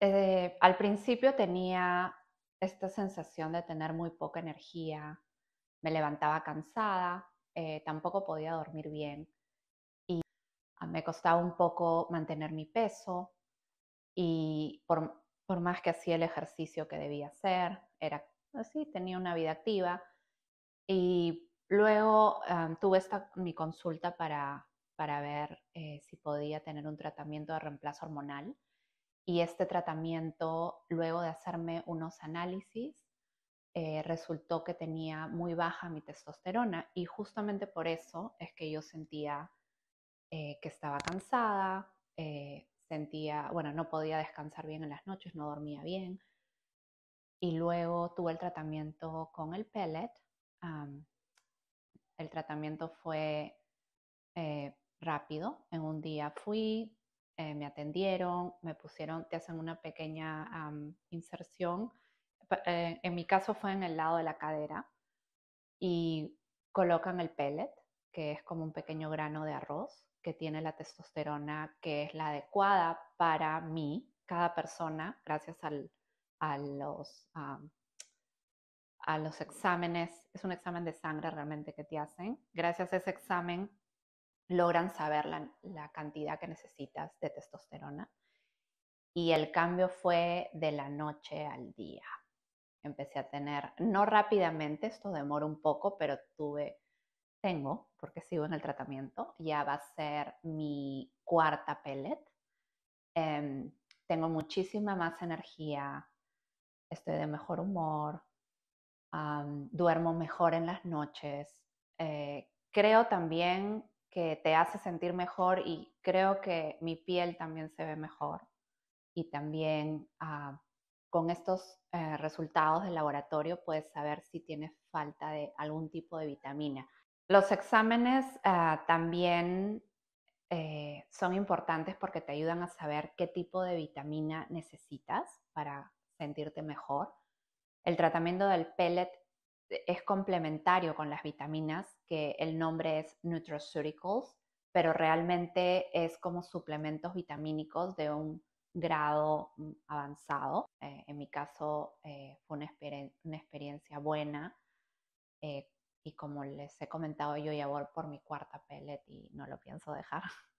Eh, al principio tenía esta sensación de tener muy poca energía, me levantaba cansada, eh, tampoco podía dormir bien y me costaba un poco mantener mi peso y por, más que hacía el ejercicio que debía hacer, era así, tenía una vida activa y luego tuve esta, mi consulta para, ver eh, si podía tener un tratamiento de reemplazo hormonal y este tratamiento, luego de hacerme unos análisis, eh, resultó que tenía muy baja mi testosterona y justamente por eso es que yo sentía eh, que estaba cansada, eh, sentía, bueno, no podía descansar bien en las noches, no dormía bien. Y luego tuve el tratamiento con el pellet. el tratamiento fue rápido. En un día fui, eh, me atendieron, me pusieron, te hacen una pequeña inserción. Eh, en mi caso fue en el lado de la cadera y colocan el pellet, que es como un pequeño grano de arroz que tiene la testosterona que es la adecuada para mí, cada persona, gracias a, los, a los exámenes, es un examen de sangre realmente que te hacen. Gracias a ese examen logran saber la, cantidad que necesitas de testosterona. Y el cambio fue de la noche al día. Empecé a tener, no rápidamente, esto demora un poco, pero tuve, tengo, porque sigo en el tratamiento, ya va a ser mi cuarta pellet. Em, tengo muchísima más energía, estoy de mejor humor, duermo mejor en las noches. Eh, creo también que te hace sentir mejor y creo que mi piel también se ve mejor y también ah, con estos eh, resultados del laboratorio puedes saber si tienes falta de algún tipo de vitamina. Los exámenes ah, también eh, son importantes porque te ayudan a saber qué tipo de vitamina necesitas para sentirte mejor. El tratamiento del pellet es complementario con las vitaminas, que el nombre es Nutraceuticals, pero realmente es como suplementos vitamínicos de un grado mm, avanzado. Eh, en mi caso eh, fue una, experiencia buena eh, y como les he comentado yo ya voy por mi cuarta pellet y no lo pienso dejar.